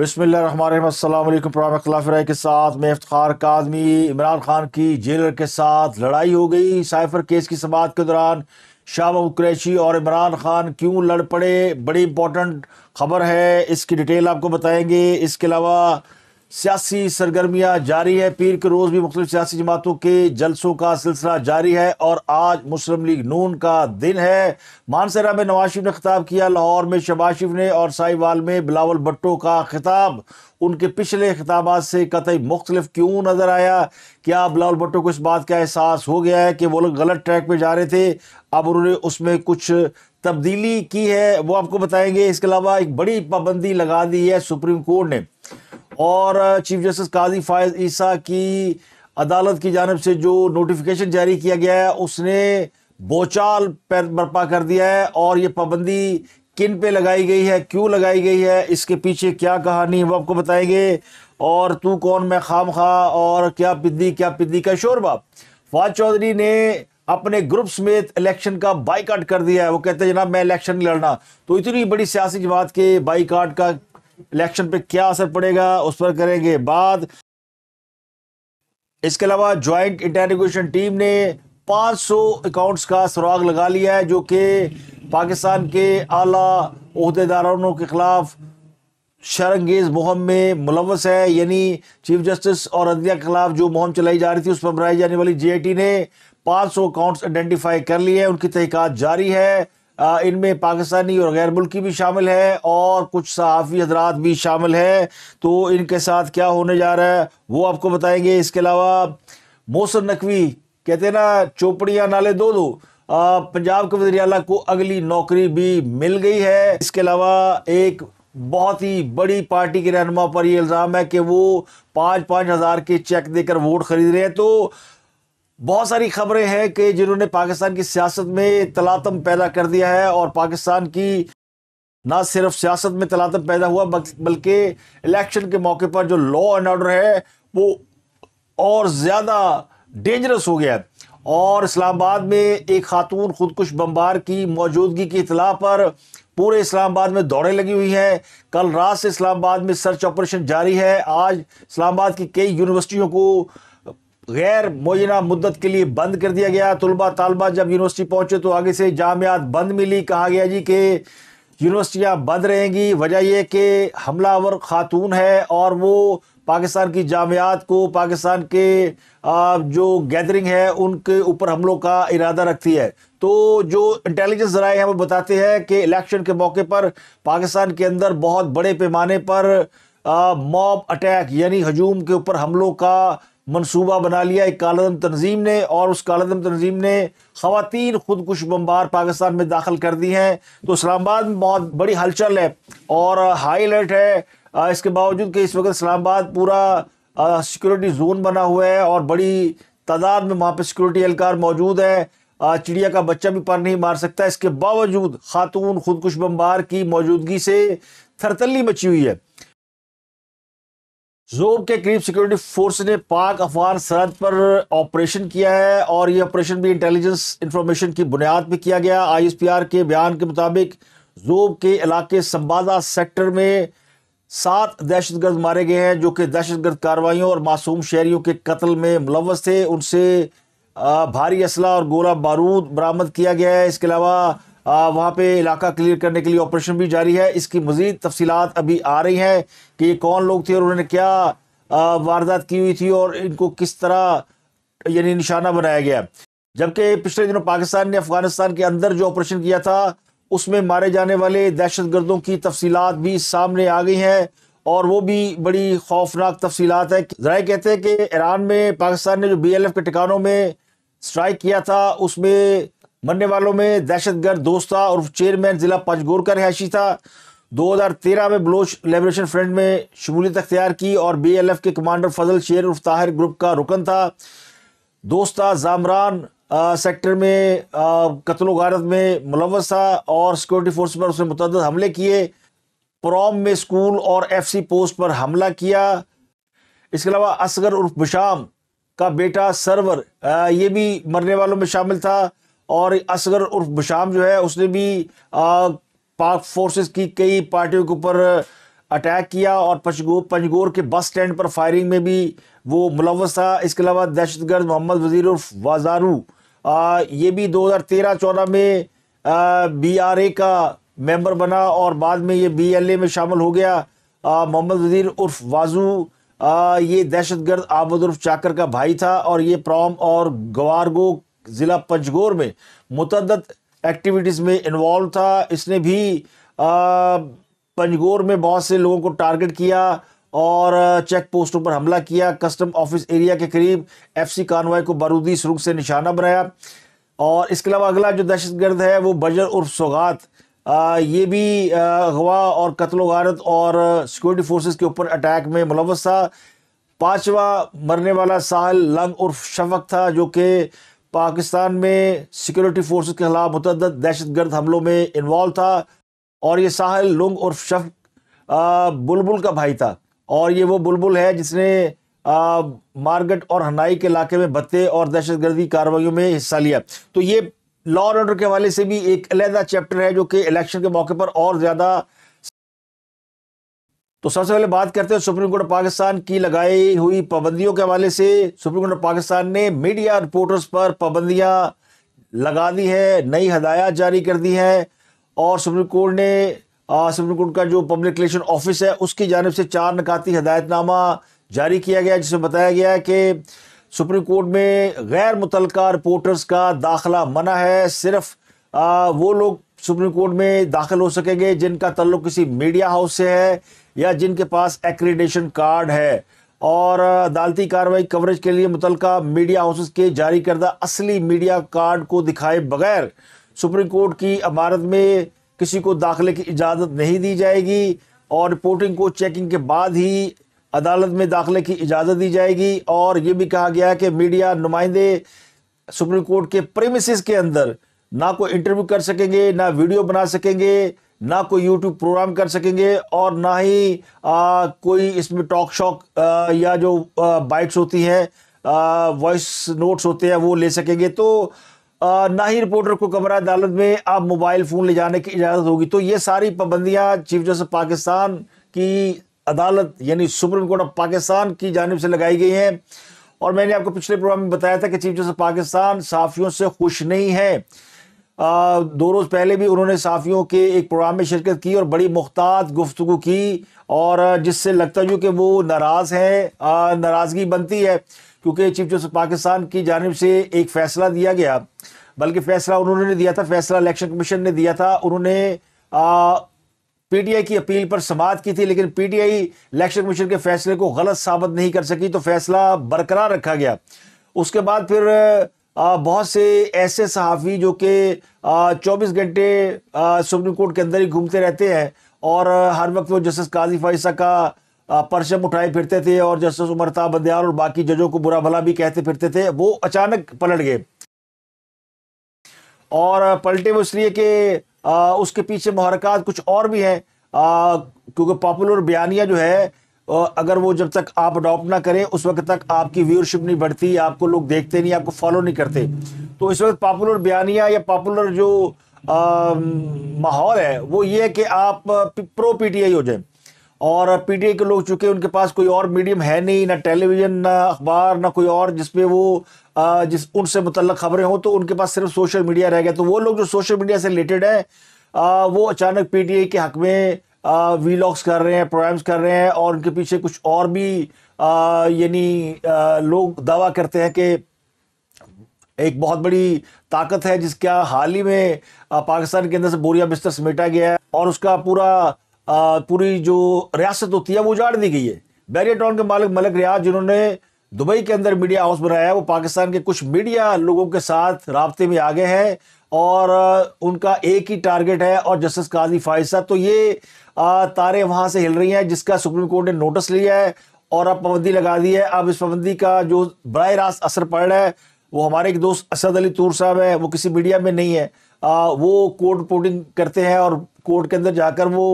बसमिल खिलाफ के साथ में इफ्तार कादमी इमरान खान की जेलर के साथ लड़ाई हो गई साइफर केस की समात के दौरान शाह महमूद क्रैशी और इमरान खान क्यों लड़ पड़े बड़ी इंपॉर्टेंट खबर है इसकी डिटेल आपको बताएंगे इसके अलावा सियासी सरगर्मियाँ जारी है पीर के रोज़ भी मुख्तु सियासी जमातों के जलसों का सिलसिला जारी है और आज मुस्लिम लीग नून का दिन है मानसरा में नवाज शरीफ ने खिताब किया लाहौर में शबाज शरीफ ने और साहिवाल में बिलावल भट्टो का खिताब उनके पिछले खिताबात से कतई मुख्तलिफ क्यों नज़र आया क्या बिलावल भट्टो को इस बात का एहसास हो गया है कि वो लोग गलत ट्रैक पर जा रहे थे अब उन्होंने उसमें कुछ तब्दीली की है वो आपको बताएंगे इसके अलावा एक बड़ी पाबंदी लगा दी है सुप्रीम कोर्ट ने और चीफ जस्टिस काजी फायज ईसा की अदालत की जानब से जो नोटिफिकेशन जारी किया गया है उसने बोचाल पैर बर्पा कर दिया है और ये पाबंदी किन पे लगाई गई है क्यों लगाई गई है इसके पीछे क्या कहानी है वो आपको बताएंगे और तू कौन मैं खाम खा और क्या पिद्दी क्या पिद्दी का शोरबा फवाद चौधरी ने अपने ग्रुप समेत इलेक्शन का बाईकाट कर दिया है वो कहते हैं जनाब मैं इलेक्शन नहीं लड़ना तो इतनी बड़ी सियासी जमात के बाईकाट का इलेक्शन पे क्या असर पड़ेगा उस पर करेंगे बाद इसके अलावा ज्वाइंट इंटेरिगेशन टीम ने 500 अकाउंट्स का सुराग लगा लिया है जो कि पाकिस्तान के आला अहदेदारों के खिलाफ शरंगेज मुहम में मुलवस है यानी चीफ जस्टिस और अदलिया के खिलाफ जो मुहम चलाई जा रही थी उस पर बनाई जाने वाली जे ने 500 अकाउंट्स आइडेंटिफाई कर लिए हैं उनकी तहकीकत जारी है इनमें पाकिस्तानी और गैर मुल्की भी शामिल है और कुछ सहाफ़ी हजरात भी शामिल हैं तो इनके साथ क्या होने जा रहा है वो आपको बताएंगे इसके अलावा मोहसन नकवी कहते हैं ना चोपड़ियाँ नाले दो दो पंजाब के वजी को अगली नौकरी भी मिल गई है इसके अलावा एक बहुत ही बड़ी पार्टी के रहनुमा पर यह इल्ज़ाम है कि वो पाँच पाँच हज़ार के चेक देकर वोट खरीद रहे हैं तो बहुत सारी खबरें हैं कि जिन्होंने पाकिस्तान की सियासत में तलातम पैदा कर दिया है और पाकिस्तान की ना सिर्फ सियासत में तलातम पैदा हुआ बल्कि इलेक्शन के मौके पर जो लॉ एंड ऑर्डर है वो और ज़्यादा डेंजरस हो गया और इस्लामाबाद में एक खातून खुदकुश बम्बार की मौजूदगी की इतला पर पूरे इस्लामाबाद में दौड़ें लगी हुई हैं कल रात से इस्लामाबाद में सर्च ऑपरेशन जारी है आज इस्लामाबाद की कई यूनिवर्सिटियों को गैर मुजना मुद्दत के लिए बंद कर दिया गया तलबा तलबा जब यूनिवर्सिटी पहुंचे तो आगे से जामियात बंद मिली कहा गया जी कि यूनिवर्सिटियाँ बंद रहेंगी वजह यह कि हमलावर खातून है और वो पाकिस्तान की जामियात को पाकिस्तान के जो गैदरिंग है उनके ऊपर हमलों का इरादा रखती है तो जो इंटेलिजेंस जराए हैं वो बताते हैं कि इलेक्शन के मौके पर पाकिस्तान के अंदर बहुत बड़े पैमाने पर मॉब अटैक यानी हजूम के ऊपर हमलों का मनसूबा बना लिया एक कालदम तनजीम ने और उस कालदम तनजीम ने ख़वान खुदकुश बम्बार पाकिस्तान में दाखिल कर दी हैं तो इस्लाम आबाद में बहुत बड़ी हलचल है और हाई अलर्ट है इसके बावजूद कि इस वक्त इस्लाम आबाद पूरा सिक्योरिटी जोन बना हुआ है और बड़ी तादाद में वहाँ पर सिक्योरिटी एहलकार मौजूद है चिड़िया का बच्चा भी पार नहीं मार सकता इसके बावजूद खातून खुदकुश बम्बार की मौजूदगी से थरतली मची हुई है जोब के करीब सिक्योरिटी फोर्स ने पाक अफगान सरहद पर ऑपरेशन किया है और ये ऑपरेशन भी इंटेलिजेंस इंफॉर्मेशन की बुनियाद पर किया गया आईएसपीआर के बयान के मुताबिक जोब के इलाके संबादा सेक्टर में सात दहशतगर्द मारे गए हैं जो कि दहशतगर्द कार्रवाइयों और मासूम शहरीों के कत्ल में मुलवस थे उनसे भारी असला और गोला बारूद बरामद किया गया है इसके अलावा वहाँ पर इलाका क्लियर करने के लिए ऑपरेशन भी जारी है इसकी मज़ीद तफसीत अभी आ रही हैं कि ये कौन लोग थे और उन्होंने क्या वारदात की हुई थी और इनको किस तरह यानी निशाना बनाया गया जबकि पिछले दिनों पाकिस्तान ने अफगानिस्तान के अंदर जो ऑपरेशन किया था उसमें मारे जाने वाले दहशत गर्दों की तफसीत भी सामने आ गई हैं और वो भी बड़ी खौफनाक तफसीत है जरा कहते हैं कि ईरान में पाकिस्तान ने जो बी एल एफ के ठिकानों में स्ट्राइक किया था उसमें मरने वालों में दहशतगर्द दोस्ता और चेयरमैन ज़िला पंचगोर का रिहायशी था 2013 में बलोच लिबरेशन फ्रंट में शमूलियत अख्तियार की और बीएलएफ के कमांडर फजल शेर उर्फ ताहिर ग्रुप का रुकन था दोस्ता जामरान सेक्टर में कत्लो गारत में मुलवस था और सिक्योरिटी फोर्स पर उसने मुतद हमले किए प्रॉम में स्कूल और एफसी पोस्ट पर हमला किया इसके अलावा असगर उर्फ बशाम का बेटा सरवर आ, ये भी मरने वालों में शामिल था और असगर उर्फ बशाम जो है उसने भी आ, पाक फोर्सेस की कई पार्टियों के ऊपर अटैक किया और पंचगोर पंचगोर के बस स्टैंड पर फायरिंग में भी वो मुलवस था इसके अलावा दहशत गर्द मोहम्मद वजीर उर्फ वाजारू आ, ये भी 2013-14 में बीआरए का मेंबर बना और बाद में ये बीएलए में शामिल हो गया मोहम्मद वजीर उर्फ वाजू आ, ये दहशत गर्द आबद उर्फ चाकर का भाई था और ये प्रॉम और गवारगो ज़िला पंचगोर में मुतद एक्टिविटीज़ में इन्वॉल्व था इसने भी पंजगोर में बहुत से लोगों को टारगेट किया और चेक पोस्टों पर हमला किया कस्टम ऑफिस एरिया के करीब एफसी कानवाई को बारूदी सुरुख से निशाना बनाया और इसके अलावा अगला जो दहशतगर्द है वो बजर उर्फ सौगात ये भी अगवा और कत्लो गारत और सिक्योरिटी फोर्सेस के ऊपर अटैक में मुलवस था पाँचवा मरने वाला साल लंग उर्फ शफक था जो कि पाकिस्तान में सिक्योरिटी फोर्स के खिलाफ दहशत गर्द हमलों में इन्वॉल्व था और ये साहिल लुंग और शफ बुलबुल का भाई था और ये वो बुलबुल है जिसने मार्गट और हनाई के इलाके में भत्ते और दहशतगर्दी कार्रवाइयों में हिस्सा लिया तो ये लॉ एंड ऑर्डर के हवाले से भी एक अलहदा चैप्टर है जो कि इलेक्शन के मौके पर और ज़्यादा तो सबसे पहले बात करते हैं सुप्रीम कोर्ट पाकिस्तान की लगाई हुई पाबंदियों के हवाले से सुप्रीम कोर्ट पाकिस्तान ने मीडिया रिपोर्टर्स पर पाबंदियां लगा दी है नई हदायत जारी कर दी है और सुप्रीम कोर्ट ने सुप्रीम कोर्ट का जो पब्लिक रिलेशन ऑफिस है उसकी जानब से चार नकाती हदायतनामा जारी किया गया जिसमें बताया गया है कि सुप्रीम कोर्ट में गैर मुतल रिपोर्टर्स का दाखिला मना है सिर्फ आ, वो लोग सुप्रीम कोर्ट में दाखिल हो सकेंगे जिनका तल्लु किसी मीडिया हाउस से है या जिनके पास एक्रीडेशन कार्ड है और अदालती कार्रवाई कवरेज के लिए मुतल मीडिया हाउसेस के जारी करदा असली मीडिया कार्ड को दिखाए बगैर सुप्रीम कोर्ट की इमारत में किसी को दाखिले की इजाज़त नहीं दी जाएगी और रिपोर्टिंग को चेकिंग के बाद ही अदालत में दाखिले की इजाज़त दी जाएगी और ये भी कहा गया है कि मीडिया नुमाइंदे सुप्रीम कोर्ट के प्रेमिस के अंदर ना कोई इंटरव्यू कर सकेंगे ना वीडियो बना सकेंगे ना कोई यूट्यूब प्रोग्राम कर सकेंगे और ना ही आ, कोई इसमें टॉक शॉक या जो बाइट्स होती हैं वॉइस नोट्स होते हैं वो ले सकेंगे तो आ, ना ही रिपोर्टर को कमरा अदालत में आप मोबाइल फ़ोन ले जाने की इजाज़त होगी तो ये सारी पाबंदियाँ चीफ जस्टिस पाकिस्तान की अदालत यानी सुप्रीम कोर्ट ऑफ पाकिस्तान की जानब से लगाई गई हैं और मैंने आपको पिछले प्रोग्राम में बताया था कि चीफ जस्टिस पाकिस्तान साफियों से खुश नहीं है आ, दो रोज़ पहले भी उन्होंने साफ़ियों के एक प्रोग्राम में शिरकत की और बड़ी मुख्तात गुफ्तु की और जिससे लगता जो कि वो नाराज़ हैं नाराज़गी बनती है क्योंकि चीफ जस्टिस पाकिस्तान की जानब से एक फ़ैसला दिया गया बल्कि फ़ैसला उन्होंने दिया था फ़ैसला इलेक्शन कमीशन ने दिया था उन्होंने टी पीटीआई की अपील पर समात की थी लेकिन पीटीआई इलेक्शन कमीशन के फैसले को गलत साबित नहीं कर सकी तो फैसला बरकरार रखा गया उसके बाद फिर बहुत से ऐसे सहाफ़ी जो कि 24 घंटे सुप्रीम कोर्ट के अंदर ही घूमते रहते हैं और हर वक्त वो जस्टिस काजी फाइसा का परचम उठाए फिरते थे और जस्टिस उमरता ताब बंदयाल और बाकी जजों को बुरा भला भी कहते फिरते थे वो अचानक पलट गए और पलटे वो इसलिए कि उसके पीछे महरक कुछ और भी हैं क्योंकि पॉपुलर बयानिया जो है और अगर वो जब तक आप अडॉप्ट ना करें उस वक्त तक आपकी व्यूअरशिप नहीं बढ़ती आपको लोग देखते नहीं आपको फॉलो नहीं करते तो इस वक्त पॉपुलर बयानिया या पॉपुलर जो माहौल है वो ये है कि आप प्रो पीटीआई हो जाए और पीटीआई के लोग चूँकि उनके पास कोई और मीडियम है नहीं ना टेलीविज़न ना अखबार ना कोई और जिसपे वो आ, जिस उनसे मुतल खबरें हों तो उनके पास सिर्फ सोशल मीडिया रह गया तो वो लोग जो सोशल मीडिया से रिलेटेड हैं वो अचानक आई के हक में वीलॉग्स कर रहे हैं प्रोग्राम्स कर रहे हैं और उनके पीछे कुछ और भी यानी लोग दावा करते हैं कि एक बहुत बड़ी ताकत है जिसका हाल ही में पाकिस्तान के अंदर से बोरिया बिस्तर समेटा गया है और उसका पूरा पूरी जो रियासत होती है वो उजाड़ दी गई है बैरिया टाउन के मालिक मलिक रियाज जिन्होंने दुबई के अंदर मीडिया हाउस बनाया है वो पाकिस्तान के कुछ मीडिया लोगों के साथ रबते में आ गए हैं और उनका एक ही टारगेट है और जस्टिस काजी फाइज साहब तो ये तारे वहाँ से हिल रही हैं जिसका सुप्रीम कोर्ट ने नोटिस लिया है और अब पाबंदी लगा दी है अब इस पाबंदी का जो बड़ा रास्त असर पड़ रहा है वो हमारे एक दोस्त असद अली तूर साहब है वो किसी मीडिया में नहीं है आ, वो कोर्ट रिपोर्टिंग करते हैं और कोर्ट के अंदर जाकर वो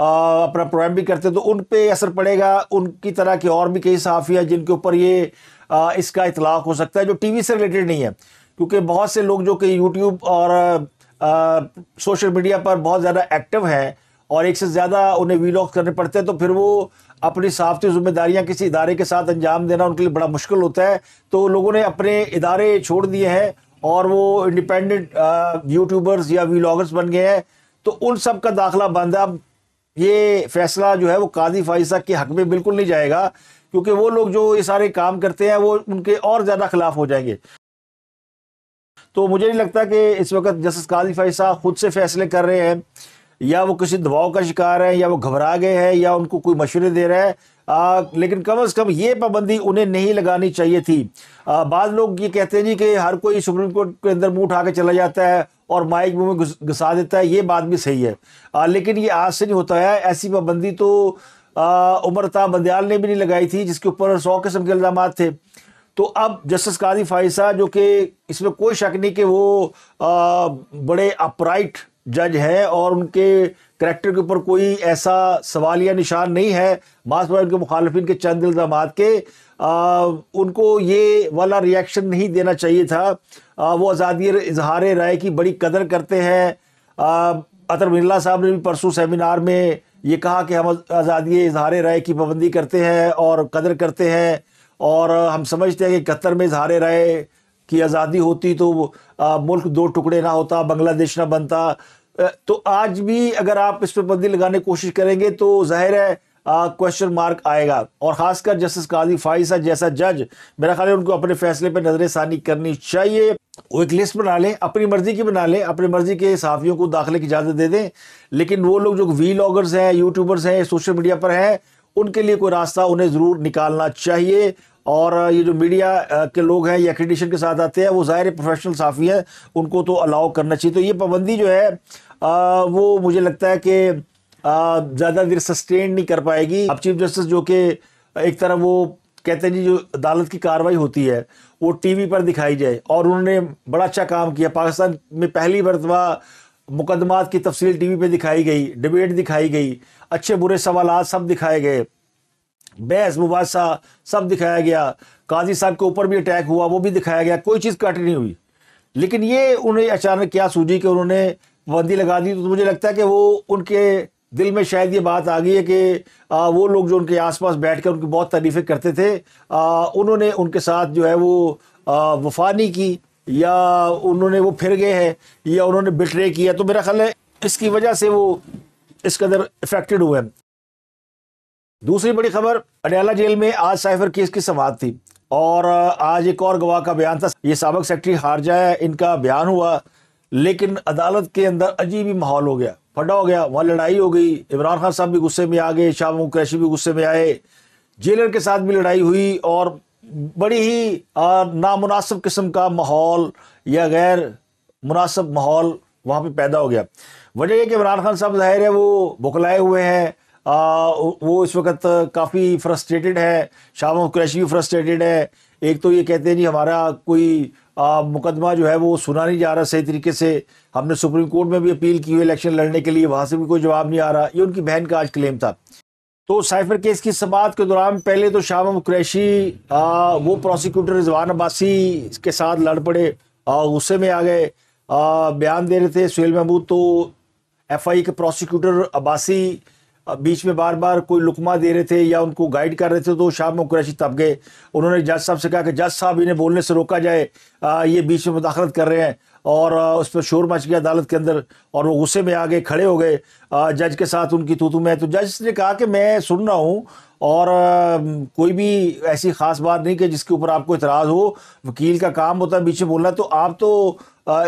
आ, अपना प्रोग्राम भी करते हैं तो उन पर असर पड़ेगा उनकी तरह के और भी कई सहाफ़ी हैं जिनके ऊपर ये आ, इसका इतलाक़ हो सकता है जो टीवी से रिलेटेड नहीं है क्योंकि बहुत से लोग जो कि यूट्यूब और सोशल मीडिया पर बहुत ज़्यादा एक्टिव हैं और एक से ज़्यादा उन्हें वीलॉग करने पड़ते हैं तो फिर वो अपनी सहाफ़ती ज़िम्मेदारियाँ किसी इदारे के साथ अंजाम देना उनके लिए बड़ा मुश्किल होता है तो लोगों ने अपने इदारे छोड़ दिए हैं और वो इंडिपेंडेंट यूट्यूबर्स या वीलॉगर्स बन गए हैं तो उन सब का दाखिला बंद है अब ये फैसला जो है वो कादी फाइसा के हक में बिल्कुल नहीं जाएगा क्योंकि वो लोग जो ये सारे काम करते हैं वो उनके और ज़्यादा खिलाफ हो जाएंगे तो मुझे नहीं लगता कि इस वक्त जस्टिस कादी फाइजा खुद से फैसले कर रहे हैं या वो किसी दबाव का शिकार है या वो घबरा गए हैं या उनको कोई मशवरे दे रहा है आ, लेकिन कम से कम ये पाबंदी उन्हें नहीं लगानी चाहिए थी बाद लोग ये कहते हैं जी कि हर कोई सुप्रीम कोर्ट के अंदर मुंह उठा के चला जाता है और माइक मुंह में घुसा देता है ये बात भी सही है आ, लेकिन ये आज से नहीं होता है ऐसी पाबंदी तो उम्रता बंदयाल ने भी नहीं लगाई थी जिसके ऊपर सौ किस्म के इल्ज़ाम थे तो अब जस्टिस कादी फाइसा जो कि इसमें कोई शक नहीं कि वो आ, बड़े अपराइट जज हैं और उनके करेक्टर के ऊपर कोई ऐसा सवाल या निशान नहीं है मास पर उनके मुखालफिन के चंद इल्ज़ाम के आ, उनको ये वाला रिएक्शन नहीं देना चाहिए था आ, वो आज़ादी इजहार राय की बड़ी कदर करते हैं अतर मिल्ला साहब ने भी परसों सेमिनार में ये कहा कि हम आज़ादी इजहार राय की पाबंदी करते हैं और कदर करते हैं और हम समझते हैं कि कतर में इजहार राय कि आज़ादी होती तो आ, मुल्क दो टुकड़े ना होता बांग्लादेश ना बनता तो आज भी अगर आप इस पर बंदी लगाने की कोशिश करेंगे तो जाहिर है क्वेश्चन मार्क आएगा और ख़ासकर जस्टिस काजी फाइसा जैसा जज मेरा ख्याल है उनको अपने फैसले पर नजर करनी चाहिए वो एक लिस्ट बना लें अपनी मर्ज़ी की बना लें अपनी मर्ज़ी के सहाफ़ियों को दाखिले की इजाज़त दे दें लेकिन वो लोग जो वी लॉगर्स हैं यूट्यूबर्स हैं सोशल मीडिया पर हैं उनके लिए कोई रास्ता उन्हें ज़रूर निकालना चाहिए और ये जो मीडिया के लोग हैं ये एक्रीडिशन के साथ आते हैं वो ज़ाहिर प्रोफेशनल साफ़ी हैं उनको तो अलाउ करना चाहिए तो ये पाबंदी जो है आ, वो मुझे लगता है कि ज़्यादा देर सस्टेन नहीं कर पाएगी अब चीफ जस्टिस जो कि एक तरह वो कहते हैं जी जो अदालत की कार्रवाई होती है वो टीवी पर दिखाई जाए और उन्होंने बड़ा अच्छा काम किया पाकिस्तान में पहली मरतबा मुकदमात की तफसील टीवी पे दिखाई गई डिबेट दिखाई गई अच्छे बुरे सवाल सब दिखाए गए बहस मुबासा सब दिखाया गया काजी साहब के ऊपर भी अटैक हुआ वो भी दिखाया गया कोई चीज़ कट नहीं हुई लेकिन ये उन्हें अचानक क्या सूझी कि उन्होंने पाबंदी लगा दी तो मुझे लगता है कि वो उनके दिल में शायद ये बात आ गई है कि वो लोग जो उनके आसपास कर उनकी बहुत तारीफ़ें करते थे आ, उन्होंने उनके साथ जो है वो वफानी वफा नहीं की या उन्होंने वो फिर गए हैं या उन्होंने बिटरे किया तो मेरा ख्याल है इसकी वजह से वो इस कदर इफ़ेक्टेड हुए हैं दूसरी बड़ी खबर अडयाला जेल में आज साइफर केस की समाप्त थी और आज एक और गवाह का बयान था ये सबक सेक्रेटरी हारजा है इनका बयान हुआ लेकिन अदालत के अंदर अजीब ही माहौल हो गया फटा हो गया वहाँ लड़ाई हो गई इमरान खान साहब भी गुस्से में आ गए शाह कैशी भी गुस्से में आए जेलर के साथ भी लड़ाई हुई और बड़ी ही नामुनासिब किस्म का माहौल या गैर मुनासब माहौल वहाँ पर पैदा हो गया वजह यह कि इमरान खान साहब जाहिर है वो बुखलाए हुए हैं आ, वो इस वक्त काफ़ी फ्रस्ट्रेटेड है शाम कुरैशी भी फ्रस्ट्रेटेड है एक तो ये कहते हैं जी हमारा कोई आ, मुकदमा जो है वो सुना नहीं जा रहा सही तरीके से हमने सुप्रीम कोर्ट में भी अपील की हुई इलेक्शन लड़ने के लिए वहाँ से भी कोई जवाब नहीं आ रहा ये उनकी बहन का आज क्लेम था तो साइफर केस की समात के दौरान पहले तो शाम कुरैशी वो प्रोसिक्यूटर रिजवान अब्बासी के साथ लड़ पड़े गुस्से में आ गए बयान दे रहे थे सुहेल महमूद तो एफ आई के प्रोसिक्यूटर अब्बासी बीच में बार बार कोई लुकमा दे रहे थे या उनको गाइड कर रहे थे तो शाह में कुरैशी तब गए उन्होंने जज साहब से कहा कि जज साहब इन्हें बोलने से रोका जाए आ, ये बीच में मुदाखलत कर रहे हैं और उस पर शोर मच गया अदालत के अंदर और वो गुस्से में आ गए खड़े हो गए जज के साथ उनकी तूतू में तो जज ने कहा कि मैं सुन रहा हूँ और कोई भी ऐसी ख़ास बात नहीं कि जिसके ऊपर आपको इतराज़ हो वकील का काम होता है बीच में बोलना तो आप तो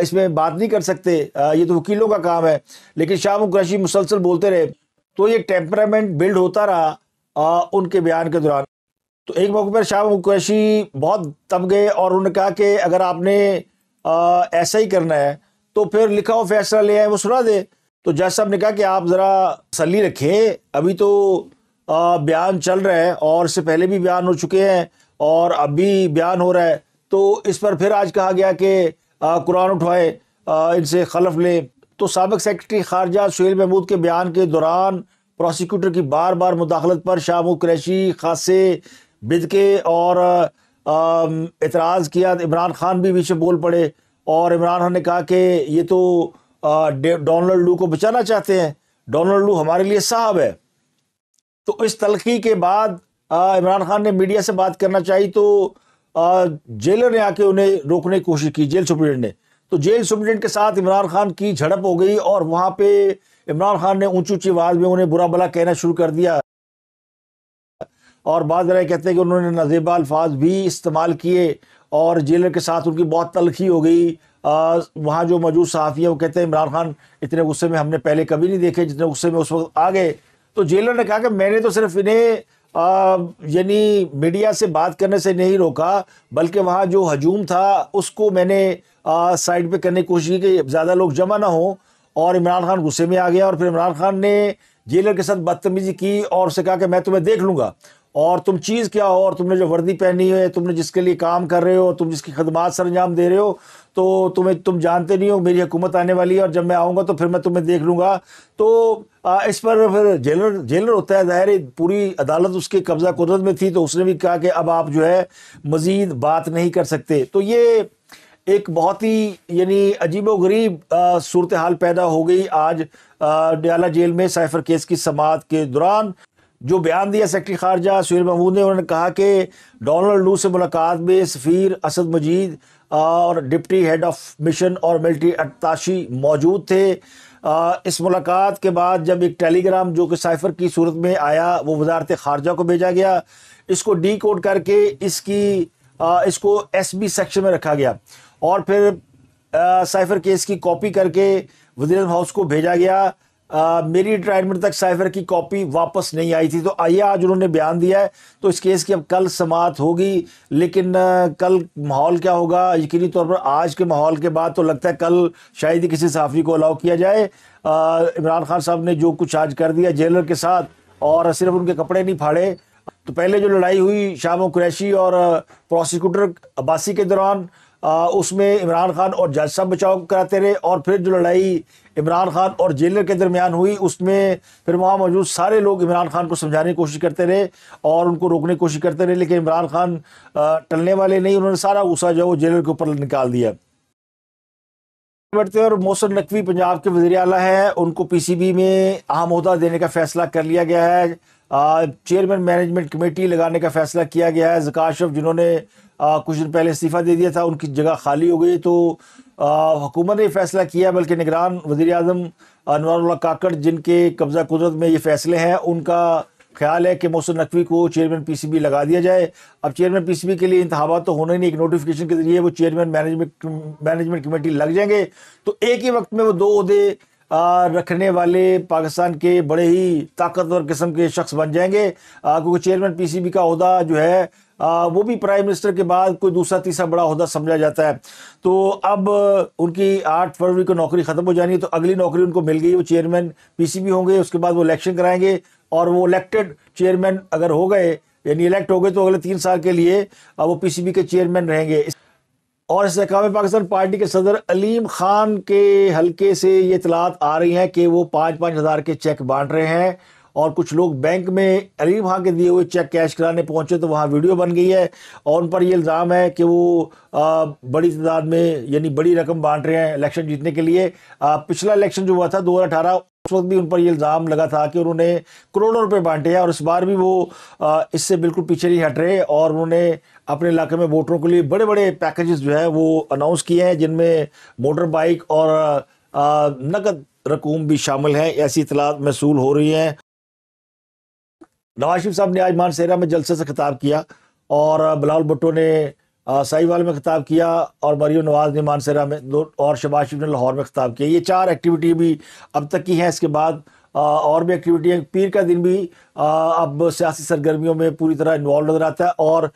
इसमें बात नहीं कर सकते ये तो वकीलों का काम है लेकिन शाह मुक्रशी मुसलसल बोलते रहे तो ये टेम्परामेंट बिल्ड होता रहा आ, उनके बयान के दौरान तो एक मौके पर शाह मुकैशी बहुत तब गए और उन्होंने कहा कि अगर आपने आ, ऐसा ही करना है तो फिर लिखा हो फैसला ले आए वो सुना दे तो जज साहब ने कहा कि आप ज़रा सली रखें अभी तो बयान चल रहा है और इससे पहले भी बयान हो चुके हैं और अब भी बयान हो रहा है तो इस पर फिर आज कहा गया कि कुरान उठवाए इनसे खलफ लें तो सबक सेक्रेटरी खारजा सुहेल महमूद के बयान के दौरान प्रोसिक्यूटर की बार बार मुदाखलत पर शाह क्रैशी खासे बिदके और एतराज़ किया इमरान खान भी पीछे बोल पड़े और इमरान खान ने कहा कि ये तो डोनल्ड लू को बचाना चाहते हैं डोनल्ड लू हमारे लिए साहब है तो इस तलखी के बाद इमरान खान ने मीडिया से बात करना चाहिए तो जेलर ने आके उन्हें रोकने की कोशिश की जेल सुप्रीडेंट ने तो जेल सुप्रिटेंडेंट के साथ इमरान खान की झड़प हो गई और वहाँ पे इमरान खान ने ऊंची ऊंची आवाज़ में उन्हें बुरा भला कहना शुरू कर दिया और बाद रहे कहते हैं कि उन्होंने नजेबा अल्फाज भी इस्तेमाल किए और जेलर के साथ उनकी बहुत तलखी हो गई वहाँ जो मौजूद सहाफ़ी हैं वो कहते हैं इमरान खान इतने गुस्से में हमने पहले कभी नहीं देखे जितने गुस्से में उस वक्त आ गए तो जेलर ने कहा कि मैंने तो सिर्फ इन्हें यानी मीडिया से बात करने से नहीं रोका बल्कि वहाँ जो हजूम था उसको मैंने साइड पे करने की कोशिश की कि ज़्यादा लोग जमा ना हो और इमरान खान गुस्से में आ गया और फिर इमरान खान ने जेलर के साथ बदतमीजी की और उसे कहा कि मैं तुम्हें देख लूँगा और तुम चीज़ क्या हो और तुमने जो वर्दी पहनी है तुमने जिसके लिए काम कर रहे हो तुम जिसकी खदमात सर अंजाम दे रहे हो तो तुम्हें तुम जानते नहीं हो मेरी हुकूमत आने वाली है और जब मैं आऊँगा तो फिर मैं तुम्हें देख लूँगा तो आ, इस पर फिर जेलर जेलर होता है ज़ाहिर पूरी अदालत उसके कब्ज़ा कुदरत में थी तो उसने भी कहा कि अब आप जो है मज़ीद बात नहीं कर सकते तो ये एक बहुत ही यानी अजीब व गरीब सूरत हाल पैदा हो गई आज डियाला जेल में साइफर केस की समात के दौरान जो बयान दिया सेक्रेटरी खारजा सुहेल महमूद ने उन्होंने कहा कि डोनल्ड लू से मुलाकात में सफ़ीर असद मजीद और डिप्टी हेड ऑफ मिशन और मिलिट्री अटताशी मौजूद थे इस मुलाकात के बाद जब एक टेलीग्राम जो कि साइफर की सूरत में आया वो वजारत खारजा को भेजा गया इसको डी कोड करके इसकी इसको एस बी सेक्शन में रखा गया और फिर साइफर केस की कॉपी करके वजीर हाउस को भेजा गया आ, मेरी रिटायरमेंट तक साइफर की कॉपी वापस नहीं आई थी तो आइए आज उन्होंने बयान दिया है तो इस केस की अब कल समाप्त होगी लेकिन आ, कल माहौल क्या होगा यकीनी तौर पर आज के माहौल के बाद तो लगता है कल शायद ही किसी सहाफ़ी को अलाउ किया जाए इमरान खान साहब ने जो कुछ आज कर दिया जेलर के साथ और सिर्फ उनके कपड़े नहीं फाड़े तो पहले जो लड़ाई हुई शाम कुरैशी और प्रोसिक्यूटर अब्बासी के दौरान उसमें इमरान खान और जज साहब बचाव कराते रहे और फिर जो लड़ाई इमरान खान और जेलर के दरमियान हुई उसमें फिर वहाँ मौजूद सारे लोग इमरान खान को समझाने की कोशिश करते रहे और उनको रोकने की कोशिश करते रहे लेकिन इमरान खान टलने वाले नहीं उन्होंने सारा गुस्सा जो है जेलर के ऊपर निकाल दिया बढ़ते और मोहसन नकवी पंजाब के वजी अला हैं उनको पी सी बी में अहम अहदा देने का फैसला कर लिया गया है चेयरमैन मैनेजमेंट कमेटी लगाने का फैसला किया गया है जकाशफ जिन्होंने आ, कुछ दिन पहले इस्तीफ़ा दे दिया था उनकी जगह खाली हो गई तो हुकूमत ने फैसला किया बल्कि निगरान वज़ी अजम अनवर काकड़ जिनके कब्ज़ा कुदरत में ये फैसले हैं उनका ख्याल है कि मोहसिन नकवी को चेयरमैन पीसीबी लगा दिया जाए अब चेयरमैन पीसीबी के लिए इंतबा तो होने नहीं एक नोटिफिकेशन के जरिए वो चेयरमैन मैनेजमेंट मैनेजमेंट कमेटी लग जाएंगे तो एक ही वक्त में वो दो अहदे रखने वाले पाकिस्तान के बड़े ही ताकतवर किस्म के शख्स बन जाएंगे क्योंकि चेयरमैन पीसीबी का अहदा जो है आ, वो भी प्राइम मिनिस्टर के बाद कोई दूसरा तीसरा बड़ा अहदा समझा जाता है तो अब उनकी आठ फरवरी को नौकरी ख़त्म हो जानी है तो अगली नौकरी उनको मिल गई वो चेयरमैन पीसीबी होंगे उसके बाद वो इलेक्शन कराएंगे और वो इलेक्टेड चेयरमैन अगर हो गए यानी इलेक्ट हो गए तो अगले तीन साल के लिए वो पी के चेयरमैन रहेंगे और इस अकाम पाकिस्तान पार्टी के सदर अलीम खान के हल्के से ये इतलात आ रही हैं कि वो पाँच पाँच हज़ार के चेक बांट रहे हैं और कुछ लोग बैंक में अली खां के दिए हुए चेक कैश कराने पहुंचे तो वहाँ वीडियो बन गई है और उन पर ये इल्ज़ाम है कि वो बड़ी तादाद में यानी बड़ी रकम बांट रहे हैं इलेक्शन जीतने के लिए पिछला इलेक्शन जो हुआ था दो उस वक्त भी उन पर ये इल्ज़ाम लगा था कि उन्होंने करोड़ों रुपये बांटे हैं और इस बार भी वो इससे बिल्कुल पीछे नहीं हट रहे और उन्होंने अपने इलाके में वोटरों के लिए बड़े बड़े पैकेजेस जो है वो अनाउंस किए हैं जिनमें मोटर बाइक और नकद रकूम भी शामिल हैं ऐसी इतलात मसूल हो रही हैं नवाज शरीफ साहब ने आज मानसेरा में जलसे से खिताब किया और बिलाल भुट्टो ने साहिवाल में खिताब किया और मरियो नवाज ने मानसेरा में और शबाज शरीफ ने लाहौर में खिताब किया ये चार एक्टिविटी भी अब तक की हैं इसके बाद और भी एक्टिविटियाँ पीर का दिन भी अब सियासी सरगर्मियों में पूरी तरह इन्वॉल्व नज़र आता है और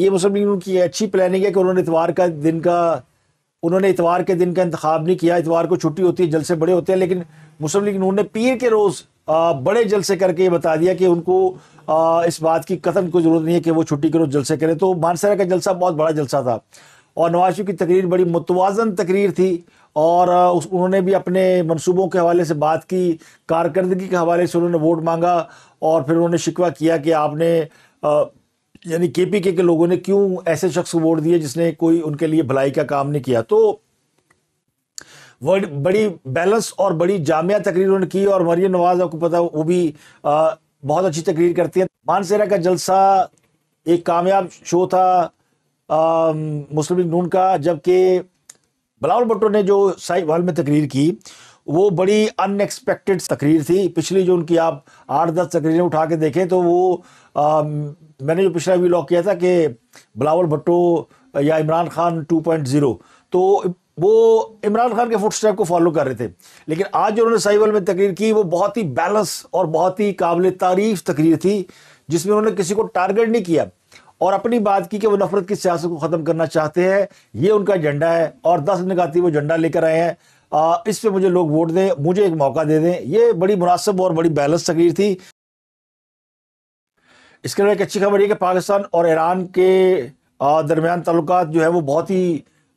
ये मुस्लिम लीग की अच्छी प्लानिंग है कि उन्होंने इतवार का दिन का उन्होंने इतवार के दिन का इंतखा नहीं किया इतवार को छुट्टी होती है जलसे बड़े होते हैं लेकिन मुस्लिम लीग नून ने पीर के रोज़ बड़े जलसे करके ये बता दिया कि उनको इस बात की कतल को जरूरत नहीं है कि वो छुट्टी करो जलसे करें तो मानसरा का जलसा बहुत बड़ा जलसा था और नवाज शरीफ की तकरीर बड़ी मुतवाजन तकरीर थी और उस उन्होंने भी अपने मनसूबों के हवाले से बात की कारकर्दगी के हवाले से उन्होंने वोट मांगा और फिर उन्होंने शिकवा किया कि आपने यानी के पी के लोगों ने क्यों ऐसे शख्स को वोट दिए जिसने कोई उनके लिए भलाई का काम नहीं किया तो वर्ड बड़ी बैलेंस और बड़ी जामिया तकरीर उन्होंने की और मरियम नवाज आपको पता वो भी आ, बहुत अच्छी तकरीर करती है मानसेरा का जलसा एक कामयाब शो था मुस्लिम नून का जबकि बलावल भट्टो ने जो साहिब हॉल में तकरीर की वो बड़ी अनएक्सपेक्टेड तकरीर थी पिछली जो उनकी आप आठ दस तकरीरें उठा के देखें तो वो आ, मैंने जो पिछला वीलॉग किया था कि बलावल भट्टो या इमरान खान 2.0 तो वो इमरान खान के फुटस्टेप को फॉलो कर रहे थे लेकिन आज जो उन्होंने साइबल में तकरीर की वो बहुत ही बैलेंस और बहुत ही काबिल तारीफ तकरीर थी जिसमें उन्होंने किसी को टारगेट नहीं किया और अपनी बात की कि वो नफरत की सियासत को ख़त्म करना चाहते हैं ये उनका एजेंडा है और दस निकाती वो एजेंडा लेकर आए हैं इस पर मुझे लोग वोट दें मुझे एक मौका दे दें ये बड़ी मुनासब और बड़ी बैलेंस तकरीर थी इसके अलावा एक अच्छी खबर ये कि पाकिस्तान और ईरान के दरमियान ताल्लुक जो है वो बहुत ही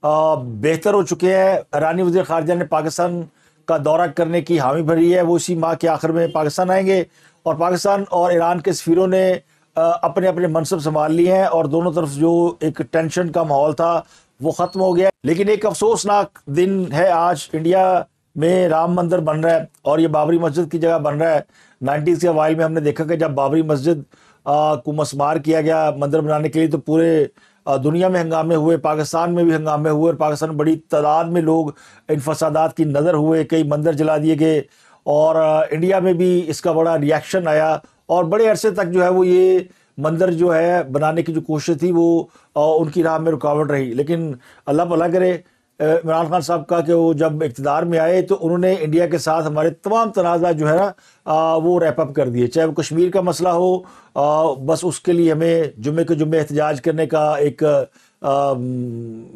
बेहतर हो चुके हैं रानी वजी खारजा ने पाकिस्तान का दौरा करने की हामी भरी है वो इसी माह के आखिर में पाकिस्तान आएंगे और पाकिस्तान और ईरान के सफ़ीरों ने अपने अपने मनसब संभाल लिए हैं और दोनों तरफ जो एक टेंशन का माहौल था वो ख़त्म हो गया लेकिन एक अफसोसनाक दिन है आज इंडिया में राम मंदिर बन रहा है और ये बाबरी मस्जिद की जगह बन रहा है नाइन्टीज़ के अवाइल में हमने देखा कि जब बाबरी मस्जिद को मसमार किया गया मंदिर बनाने के लिए तो पूरे दुनिया में हंगामे हुए पाकिस्तान में भी हंगामे हुए और पाकिस्तान बड़ी तादाद में लोग इन फसादात की नज़र हुए कई मंदिर जला दिए गए और इंडिया में भी इसका बड़ा रिएक्शन आया और बड़े अरसे तक जो है वो ये मंदिर जो है बनाने की जो कोशिश थी वो उनकी राह में रुकावट रही लेकिन अल्लाह भला करे इमरान खान साहब का कि वो जब इकतदार में आए तो उन्होंने इंडिया के साथ हमारे तमाम तनाज़ा जो है ना वो रैपअप कर दिए चाहे वो कश्मीर का मसला हो आ, बस उसके लिए हमें जुम्मे के जुम्मे एहतजाज करने का एक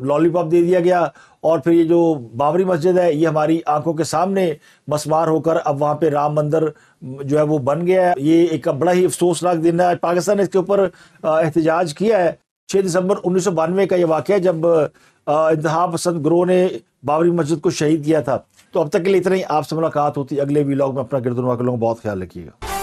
लॉलीपॉप दे दिया गया और फिर ये जो बाबरी मस्जिद है ये हमारी आंखों के सामने मसमार होकर अब वहाँ पे राम मंदिर जो है वो बन गया है ये एक बड़ा ही अफसोसनाक दिन है पाकिस्तान ने इसके ऊपर एहतजाज किया है छः दिसंबर उन्नीस का यह वाक़ है जब इंतहा पसंद ग्रोह ने बाबरी मस्जिद को शहीद किया था तो अब तक के लिए इतना ही आपसे मुलाकात होती अगले वीलॉग में अपना गिरदुनवा के लोग बहुत ख्याल रखिएगा